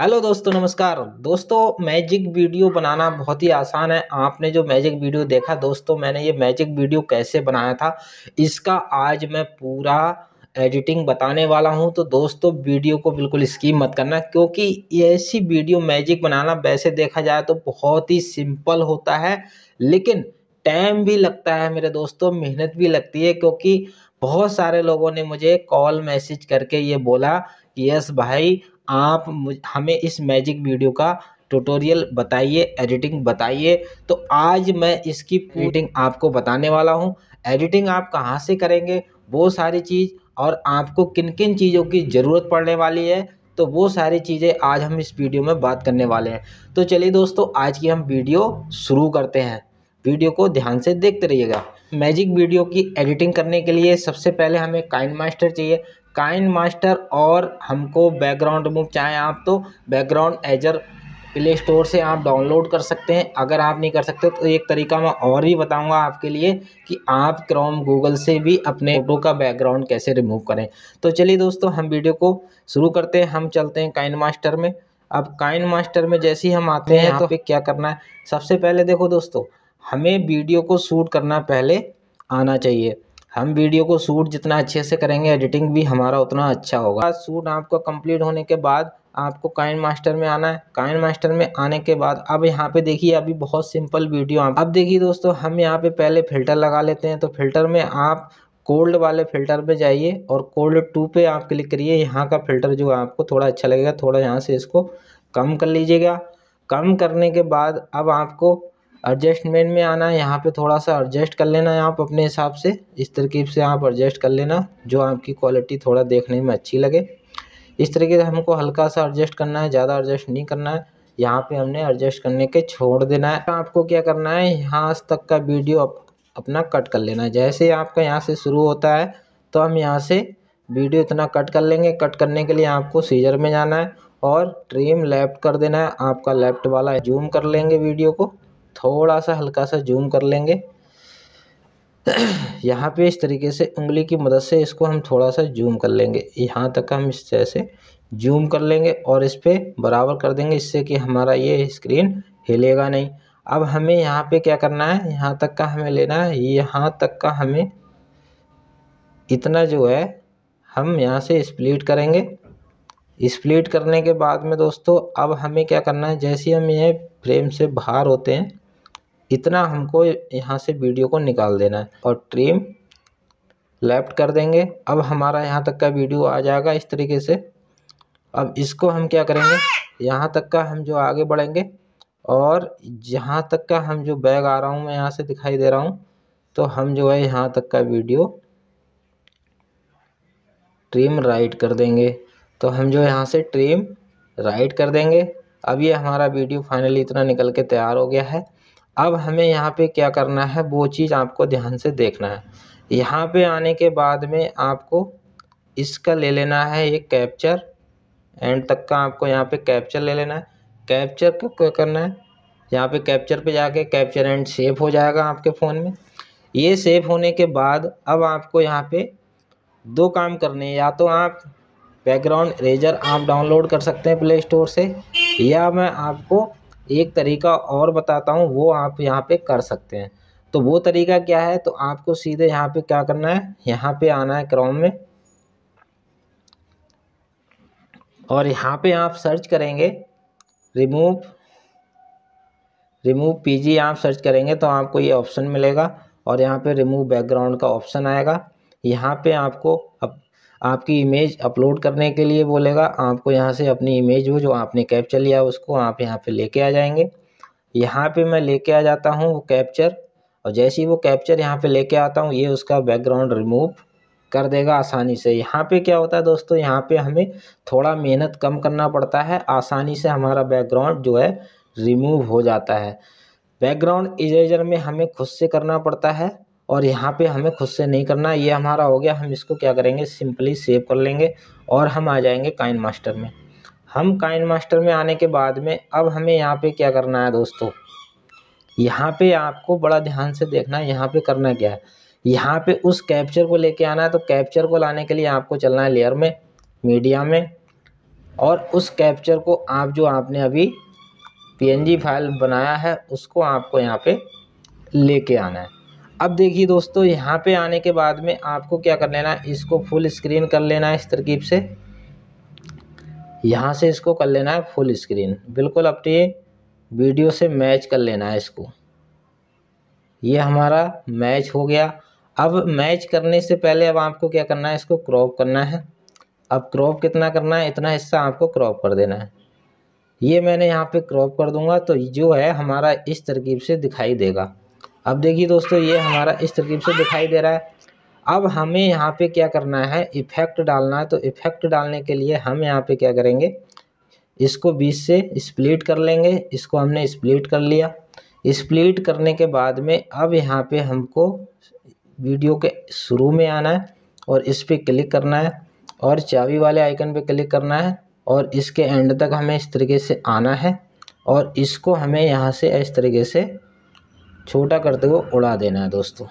hello दोस्तों नमस्कार दोस्तों मैजिक वीडियो बनाना बहुत ही आसान है आपने जो मैजिक वीडियो देखा दोस्तों मैंने ये मैजिक वीडियो कैसे बनाया था इसका आज मैं पूरा एडिटिंग बताने वाला हूं तो दोस्तों वीडियो को बिल्कुल स्कीम मत करना क्योंकि ऐसी वीडियो मैजिक बनाना वैसे देखा जाए तो बहुत ही सिंपल होता है लेकिन टाइम भी लगता है मेरे दोस्तों मेहनत भी लगती है क्योंकि बहुत सारे लोगों ने मुझे कॉल मैसेज करके ये बोला कि यस भाई आप हमें इस मैजिक वीडियो का ट्यूटोरियल बताइए एडिटिंग बताइए तो आज मैं इसकी एडिटिंग आपको बताने वाला हूँ एडिटिंग आप कहाँ से करेंगे वो सारी चीज़ और आपको किन किन चीज़ों की ज़रूरत पड़ने वाली है तो वो सारी चीज़ें आज हम इस वीडियो में बात करने वाले हैं तो चलिए दोस्तों आज की हम वीडियो शुरू करते हैं वीडियो को ध्यान से देखते रहिएगा मैजिक वीडियो की एडिटिंग करने के लिए सबसे पहले हमें काइन मास्टर चाहिए काइन मास्टर और हमको बैकग्राउंड रिमूव चाहे आप तो बैकग्राउंड एजर प्ले स्टोर से आप डाउनलोड कर सकते हैं अगर आप नहीं कर सकते तो एक तरीका मैं और भी बताऊंगा आपके लिए कि आप क्रोम गूगल से भी अपने फोटो का बैकग्राउंड कैसे रिमूव करें तो चलिए दोस्तों हम वीडियो को शुरू करते हैं हम चलते हैं काइन मास्टर में अब काइन मास्टर में जैसे ही हम आते तो हैं तो फिर क्या करना है सबसे पहले देखो दोस्तों हमें वीडियो को सूट करना पहले आना चाहिए हम वीडियो को सूट जितना अच्छे से करेंगे एडिटिंग भी हमारा उतना अच्छा होगा शूट आपका कंप्लीट होने के बाद आपको काइन मास्टर में आना है काइन मास्टर में आने के बाद अब यहाँ पे देखिए अभी बहुत सिंपल वीडियो आप अब देखिए दोस्तों हम यहाँ पे पहले फ़िल्टर लगा लेते हैं तो फिल्टर में आप कोल्ड वाले फ़िल्टर पे जाइए और कोल्ड टू पे आप क्लिक करिए यहाँ का फ़िल्टर जो है आपको थोड़ा अच्छा लगेगा थोड़ा यहाँ से इसको कम कर लीजिएगा कम करने के बाद अब आपको एडजस्टमेंट में आना है यहाँ पे थोड़ा सा एडजस्ट कर लेना है आप अपने हिसाब से इस तरकीब से आप एडजस्ट कर लेना जो आपकी क्वालिटी थोड़ा देखने में अच्छी लगे इस तरीके से हमको हल्का सा एडजस्ट करना है ज़्यादा एडजस्ट नहीं करना है यहाँ पे हमने एडजस्ट करने के छोड़ देना है आपको क्या करना है यहाँ तक का वीडियो अप, अपना कट कर लेना है जैसे आपका यहाँ से शुरू होता है तो हम यहाँ से वीडियो इतना कट कर लेंगे कट करने के लिए आपको सीजर में जाना है और ट्रीम लेफ्ट कर देना है आपका लेफ्ट वाला जूम कर लेंगे वीडियो को थोड़ा सा हल्का सा जूम कर लेंगे यहाँ पे इस तरीके से उंगली की मदद से इसको हम थोड़ा सा जूम कर लेंगे यहाँ तक हम इस तरह से जूम कर लेंगे और इस पर बराबर कर देंगे इससे कि हमारा ये स्क्रीन हिलेगा नहीं अब हमें यहाँ पे क्या करना है यहाँ तक का हमें लेना है यहाँ तक का हमें इतना जो है हम यहाँ से स्प्लिट करेंगे स्प्लिट करने के बाद में दोस्तों अब हमें क्या करना है जैसे हम ये फ्रेम से बाहर होते हैं इतना हमको यहाँ से वीडियो को निकाल देना है और ट्रिम लेफ्ट कर देंगे अब हमारा यहाँ तक का वीडियो आ जाएगा इस तरीके से अब इसको हम क्या करेंगे यहाँ तक का हम जो आगे बढ़ेंगे और जहाँ तक का हम जो बैग आ रहा हूँ मैं यहाँ से दिखाई दे रहा हूँ तो हम जो है यहाँ तक का वीडियो ट्रिम राइट कर देंगे तो हम जो यहाँ से ट्रिम राइट कर देंगे अब ये हमारा वीडियो फाइनली इतना निकल के तैयार हो गया है अब हमें यहाँ पे क्या करना है वो चीज़ आपको ध्यान से देखना है यहाँ पे आने के बाद में आपको इसका ले लेना है एक कैप्चर एंड तक का आपको यहाँ पे कैप्चर ले लेना है कैप्चर का क्या करना है यहाँ पे कैप्चर पे जाके कैप्चर एंड सेव हो जाएगा आपके फ़ोन में ये सेव होने के बाद अब आपको यहाँ पे दो काम करने हैं या तो आप बैकग्राउंड रेजर आप डाउनलोड कर सकते हैं प्ले स्टोर से या मैं आपको एक तरीका और बताता हूँ वो आप यहाँ पे कर सकते हैं तो वो तरीका क्या है तो आपको सीधे यहाँ पे क्या करना है यहाँ पे आना है क्रोम में और यहाँ पे आप सर्च करेंगे रिमूव रिमूव पीजी आप सर्च करेंगे तो आपको ये ऑप्शन मिलेगा और यहाँ पे रिमूव बैकग्राउंड का ऑप्शन आएगा यहाँ पे आपको अब आपकी इमेज अपलोड करने के लिए बोलेगा आपको यहाँ से अपनी इमेज वो जो आपने कैप्चर लिया उसको आप यहाँ पे लेके आ जाएंगे यहाँ पे मैं लेके आ जाता हूँ वो कैप्चर और जैसे ही वो कैप्चर यहाँ पे लेके आता हूँ ये उसका बैकग्राउंड रिमूव कर देगा आसानी से यहाँ पे क्या होता है दोस्तों यहाँ पे हमें थोड़ा मेहनत कम करना पड़ता है आसानी से हमारा बैकग्राउंड जो है रिमूव हो जाता है बैकग्राउंड इरेजर में हमें खुद से करना पड़ता है और यहाँ पे हमें खुद से नहीं करना ये हमारा हो गया हम इसको क्या करेंगे सिंपली सेव कर लेंगे और हम आ जाएंगे काइन मास्टर में हम काइन मास्टर में आने के बाद में अब हमें यहाँ पे क्या करना है दोस्तों यहाँ पे आपको बड़ा ध्यान से देखना है यहाँ पे करना क्या है यहाँ पे उस कैप्चर को लेके आना है तो कैप्चर को लाने के लिए आपको चलना है लेयर में मीडिया में और उस कैप्चर को आप जो आपने अभी पी फाइल बनाया है उसको आपको यहाँ पे लेके आना है अब देखिए दोस्तों यहाँ पे आने के बाद में आपको क्या कर लेना है इसको फुल स्क्रीन कर लेना है इस तरकीब से यहाँ से इसको कर लेना है फुल स्क्रीन बिल्कुल अपनी वीडियो तो से मैच कर लेना है इसको ये हमारा मैच हो गया अब मैच करने से पहले अब आपको क्या करना है इसको क्रॉप करना है अब क्रॉप कितना करना है इतना हिस्सा आपको क्रॉप कर देना है ये मैंने यहाँ पे क्रॉप कर दूंगा तो जो है हमारा इस तरकीब से दिखाई देगा अब देखिए दोस्तों ये हमारा इस तरकीब से दिखाई दे रहा है अब हमें यहाँ पे क्या करना है इफ़ेक्ट डालना है तो इफ़ेक्ट डालने के लिए हम यहाँ पे क्या करेंगे इसको बीच से स्प्लिट कर लेंगे इसको हमने स्प्लिट कर लिया स्प्लिट करने के बाद में अब यहाँ पे हमको वीडियो के शुरू में आना है और इस पर क्लिक करना है और चाबी वाले आइकन पे क्लिक करना है और इसके एंड तक हमें इस तरीके से आना है और इसको हमें यहाँ से इस तरीके से छोटा करते हुए उड़ा देना है दोस्तों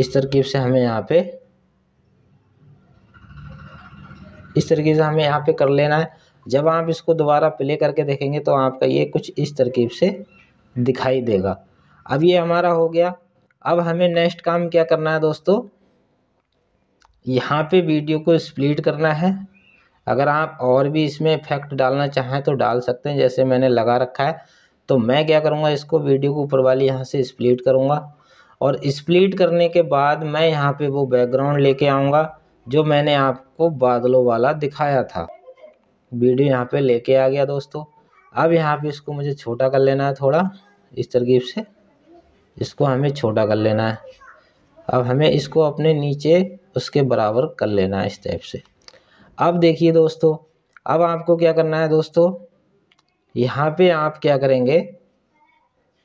इस तरकीब से हमें यहाँ पे इस तरीके से हमें यहाँ पे कर लेना है जब आप इसको दोबारा प्ले करके देखेंगे तो आपका ये कुछ इस तरकीब से दिखाई देगा अब ये हमारा हो गया अब हमें नेक्स्ट काम क्या करना है दोस्तों यहाँ पे वीडियो को स्प्लिट करना है अगर आप और भी इसमें इफेक्ट डालना चाहें तो डाल सकते हैं जैसे मैंने लगा रखा है तो मैं क्या करूँगा इसको वीडियो को ऊपर वाली यहाँ से स्प्लिट करूँगा और स्प्लिट करने के बाद मैं यहाँ पे वो बैकग्राउंड लेके आऊँगा जो मैंने आपको बादलों वाला दिखाया था वीडियो यहाँ पे लेके आ गया दोस्तों अब यहाँ पे इसको मुझे छोटा कर लेना है थोड़ा इस तरकीब से इसको हमें छोटा कर लेना है अब हमें इसको अपने नीचे उसके बराबर कर लेना है इस टाइप से अब देखिए दोस्तों अब आपको क्या करना है दोस्तों यहाँ पे आप क्या करेंगे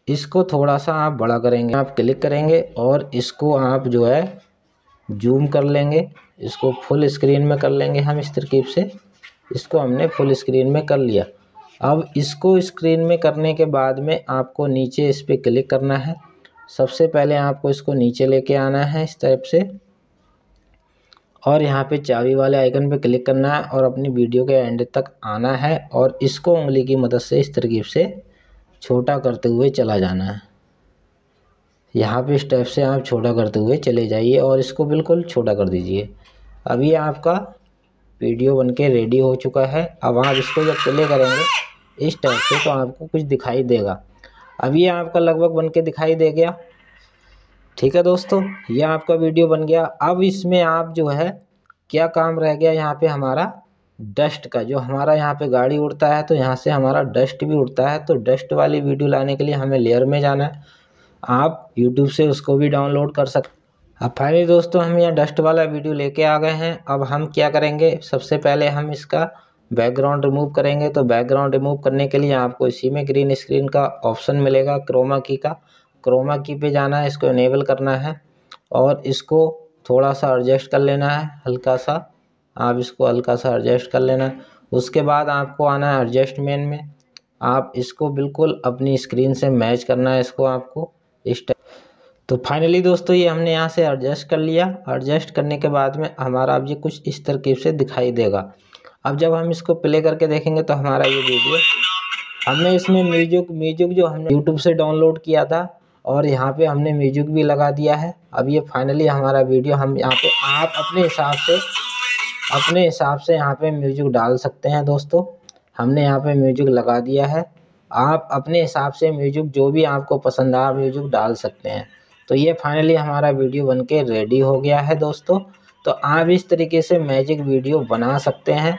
इसको थोड़ा सा आप बड़ा करेंगे आप क्लिक करेंगे और इसको आप जो है जूम कर लेंगे इसको फुल स्क्रीन में कर लेंगे हम इस तरकीब से इसको हमने फुल स्क्रीन में कर लिया अब इसको स्क्रीन में करने के बाद में आपको नीचे इस पर क्लिक करना है सबसे पहले आपको इसको नीचे लेके आना है इस टाइप से और यहाँ पे चाबी वाले आइकन पे क्लिक करना है और अपनी वीडियो के एंड तक आना है और इसको उंगली की मदद से इस तरकीब से छोटा करते हुए चला जाना है यहाँ पे स्टेप से आप छोटा करते हुए चले जाइए और इसको बिल्कुल छोटा कर दीजिए अभी आपका वीडियो बन के रेडी हो चुका है अब आप इसको जब प्ले करेंगे इस टाइप से तो आपको कुछ दिखाई देगा अभी आपका लगभग बन के दिखाई दे गया ठीक है दोस्तों ये आपका वीडियो बन गया अब इसमें आप जो है क्या काम रह गया यहाँ पे हमारा डस्ट का जो हमारा यहाँ पे गाड़ी उड़ता है तो यहाँ से हमारा डस्ट भी उड़ता है तो डस्ट वाली वीडियो लाने के लिए हमें लेयर में जाना है आप यूट्यूब से उसको भी डाउनलोड कर सकते अब फाइनली दोस्तों हम यहाँ डस्ट वाला वीडियो लेके आ गए हैं अब हम क्या करेंगे सबसे पहले हम इसका बैकग्राउंड रिमूव करेंगे तो बैकग्राउंड रिमूव करने के लिए आपको इसी में ग्रीन स्क्रीन का ऑप्शन मिलेगा क्रोमा की का क्रोमा की पे जाना है इसको इनेबल करना है और इसको थोड़ा सा एडजस्ट कर लेना है हल्का सा आप इसको हल्का सा एडजस्ट कर लेना है उसके बाद आपको आना है एडजस्टमेंट में आप इसको बिल्कुल अपनी स्क्रीन से मैच करना है इसको आपको इस तो फाइनली दोस्तों ये हमने यहाँ से एडजस्ट कर लिया एडजस्ट करने के बाद में हमारा अब ये कुछ इस तरकीब से दिखाई देगा अब जब हम इसको प्ले करके देखेंगे तो हमारा ये वीडियो हमने इसमें म्यूजिक म्यूजिक जो हमने यूट्यूब से डाउनलोड किया था और यहाँ पे हमने म्यूजिक भी लगा दिया है अब ये फाइनली हमारा वीडियो हम यहाँ पे आप अपने हिसाब से अपने हिसाब से यहाँ पे म्यूजिक डाल सकते हैं दोस्तों हमने यहाँ पे म्यूजिक लगा दिया है आप अपने हिसाब से म्यूजिक जो भी आपको पसंद आया म्यूजिक डाल सकते हैं तो ये फाइनली हमारा वीडियो बन के रेडी हो गया है दोस्तों तो आप इस तरीके से मैजिक वीडियो बना सकते हैं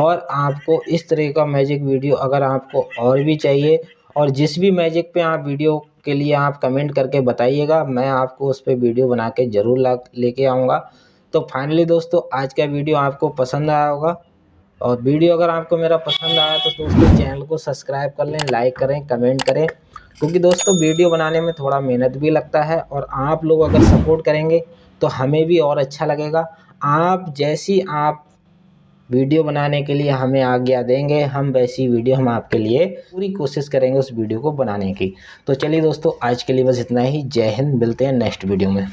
और आपको इस तरह का मैजिक वीडियो अगर आपको और भी चाहिए और जिस भी मैजिक पे आप वीडियो के लिए आप कमेंट करके बताइएगा मैं आपको उस पर वीडियो बना के ज़रूर ला लेके आऊँगा तो फाइनली दोस्तों आज का वीडियो आपको पसंद आया होगा और वीडियो अगर आपको मेरा पसंद आया तो दोस्तों चैनल को सब्सक्राइब कर लें लाइक करें कमेंट करें क्योंकि दोस्तों वीडियो बनाने में थोड़ा मेहनत भी लगता है और आप लोग अगर सपोर्ट करेंगे तो हमें भी और अच्छा लगेगा आप जैसी आप वीडियो बनाने के लिए हमें आज्ञा देंगे हम वैसी वीडियो हम आपके लिए पूरी कोशिश करेंगे उस वीडियो को बनाने की तो चलिए दोस्तों आज के लिए बस इतना ही जय हिंद मिलते हैं नेक्स्ट वीडियो में